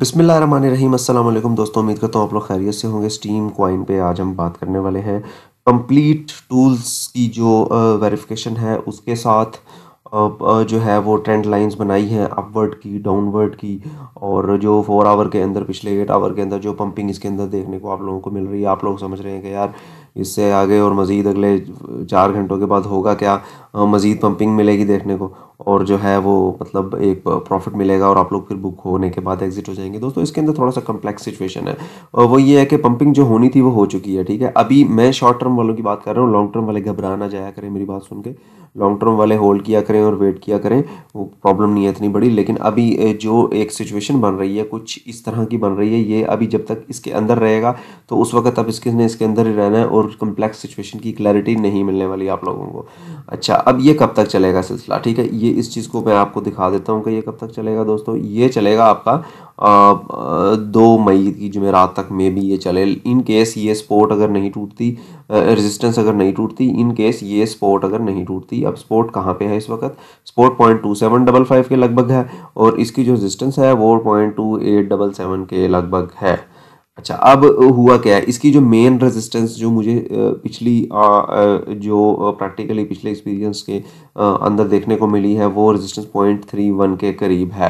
बिसमिल्ल रही अल्लाम दोस्तों उम्मीद करता हूँ आप लोग खैरियत से होंगे स्टीम कॉइन पे आज हम बात करने वाले हैं कंप्लीट टूल्स की जो वेरिफिकेशन है उसके साथ जो है वो ट्रेंड लाइंस बनाई हैं अपवर्ड की डाउनवर्ड की और जो फोर आवर के अंदर पिछले एट आवर के अंदर जो पंपिंग इसके अंदर देखने को आप लोगों को मिल रही है आप लोग समझ रहे हैं कि यार इससे आगे और मज़ीद अगले चार घंटों के बाद होगा क्या मज़ीद पम्पिंग मिलेगी देखने को और जो है वो मतलब एक प्रॉफिट मिलेगा और आप लोग फिर बुक होने के बाद एग्जिट हो जाएंगे दोस्तों इसके अंदर थोड़ा सा कम्प्लेक्स सिचुएशन है और वो ये है कि पंपिंग जो होनी थी वो हो चुकी है ठीक है अभी मैं शॉर्ट टर्म वालों की बात कर रहा हूँ लॉन्ग टर्म वाले घबरा ना जाया करें मेरी बात सुन के लॉन्ग टर्म वाले होल्ड किया करें और वेट किया करें वो प्रॉब्लम नहीं है इतनी बड़ी लेकिन अभी जो एक सिचुएशन बन रही है कुछ इस तरह की बन रही है ये अभी जब तक इसके अंदर रहेगा तो उस वक्त अब इसके इसके अंदर ही रहना है और कम्प्लेक्स सिचुएशन की क्लैरिटी नहीं मिलने वाली आप लोगों को अच्छा अब ये कब तक चलेगा सिलसिला ठीक है ये इस चीज़ को मैं आपको दिखा देता हूँ कि ये कब तक चलेगा दोस्तों ये चलेगा आपका आ, दो मई की रात तक में भी ये चले इन केस ये स्पोर्ट अगर नहीं टूटती रेजिस्टेंस अगर नहीं टूटती इन केस ये स्पोर्ट अगर नहीं टूटती अब स्पोर्ट कहाँ पे है इस वक्त support point two seven double five के लगभग है और इसकी जो रेजिस्टेंस है वो point two eight double seven के लगभग है अच्छा अब हुआ क्या है इसकी जो मेन रेजिस्टेंस जो मुझे पिछली जो प्रैक्टिकली पिछले एक्सपीरियंस के अंदर देखने को मिली है वो रेजिस्टेंस पॉइंट थ्री वन के करीब है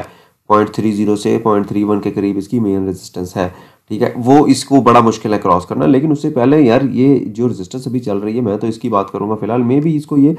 पॉइंट थ्री जीरो से पॉइंट थ्री वन के करीब इसकी मेन रेजिस्टेंस है ठीक है वो इसको बड़ा मुश्किल है क्रॉस करना लेकिन उससे पहले यार ये जो रेजिस्टेंस अभी चल रही है मैं तो इसकी बात करूंगा फिलहाल मे भी इसको ये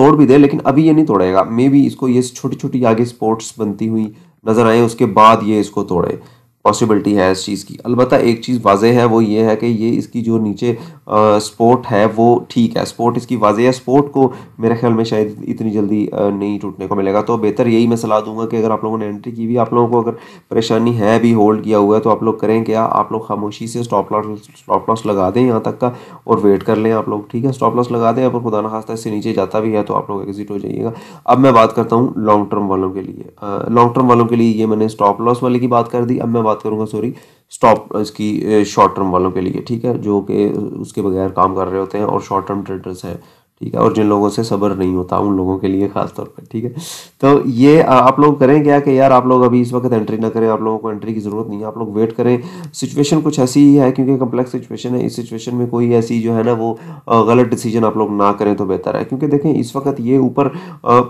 तोड़ भी दे लेकिन अभी ये नहीं तोड़ेगा मे भी इसको ये छोटी छोटी आगे स्पोर्ट्स बनती हुई नज़र आए उसके बाद ये इसको तोड़े पॉसिबिलिटी है इस चीज़ की अलबत्त एक चीज़ वाजह है वो ये है कि ये इसकी जो नीचे आ, स्पोर्ट है वो ठीक है स्पोर्ट इसकी वाजह है स्पोर्ट को मेरे ख्याल में शायद इतनी जल्दी आ, नहीं टूटने को मिलेगा तो बेहतर यही मैं सलाह दूंगा कि अगर आप लोगों ने एंट्री की भी आप लोगों को अगर परेशानी है भी होल्ड किया हुआ है तो आप लोग करें क्या आप लोग खामोशी से स्टॉप लॉस स्टॉप लॉस लगा दें यहाँ तक का और वेट कर लें आप लोग ठीक है स्टॉप लॉस लगा दें अगर खुदा खास्ता इससे नीचे जाता भी है तो आप लोग एग्जिट हो जाइएगा अब मैं बात करता हूँ लॉन्ग टर्म वालों के लिए लॉन्ग टर्म वालों के लिए ये मैंने स्टॉप लॉस वाले की बात कर दी अब मैं बात करूँगा सॉरी स्टॉप इसकी शॉर्ट टर्म वालों के लिए ठीक है जो कि उसके बगैर काम कर रहे होते हैं और शॉर्ट टर्म ट्रेडर्स हैं ठीक है और जिन लोगों से सब्र नहीं होता उन लोगों के लिए खास तौर पर ठीक है तो ये आप लोग करें क्या कि यार आप लोग अभी इस वक्त एंट्री ना करें आप लोगों को एंट्री की ज़रूरत नहीं है आप लोग वेट करें सिचुएशन कुछ ऐसी ही है क्योंकि कम्प्लेक्स सिचुएशन है इस सिचुएशन में कोई ऐसी जो है ना वो गलत डिसीजन आप लोग ना करें तो बेहतर है क्योंकि देखें इस वक्त ये ऊपर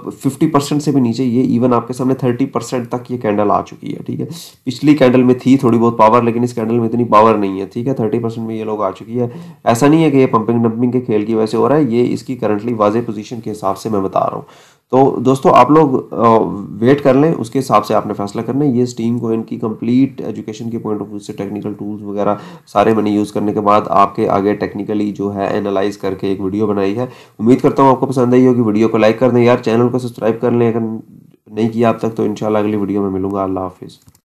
फिफ्टी परसेंट से भी नीचे ये इवन आपके सामने थर्टी परसेंट तक ये कैंडल आ चुकी है ठीक है पिछली कैंडल में थी थोड़ी बहुत पावर लेकिन इस कैंडल में इतनी पावर नहीं है ठीक है थर्टी परसेंट में ये लोग आ चुकी है ऐसा नहीं है कि ये पंपिंग डंपिंग के खेल की वजह से हो रहा है ये इसकी करंटली वाजे पोजीशन के हिसाब से मैं बता रहा हूँ तो दोस्तों आप लोग वेट कर लें उसके हिसाब से आपने फैसला करना है ये स्टीम को इनकी कंप्लीट एजुकेशन के पॉइंट ऑफ व्यू से टेक्निकल टूल्स वगैरह सारे मैंने यूज़ करने के बाद आपके आगे टेक्निकली जो है एनालाइज करके एक वीडियो बनाई है उम्मीद करता हूँ आपको पसंद आई होगी वीडियो को लाइक कर दें यार चैनल को सब्सक्राइब कर लें अगर नहीं किया अब तक तो इंशाल्लाह अगली वीडियो में मिलूंगा अल्लाह हाफिज़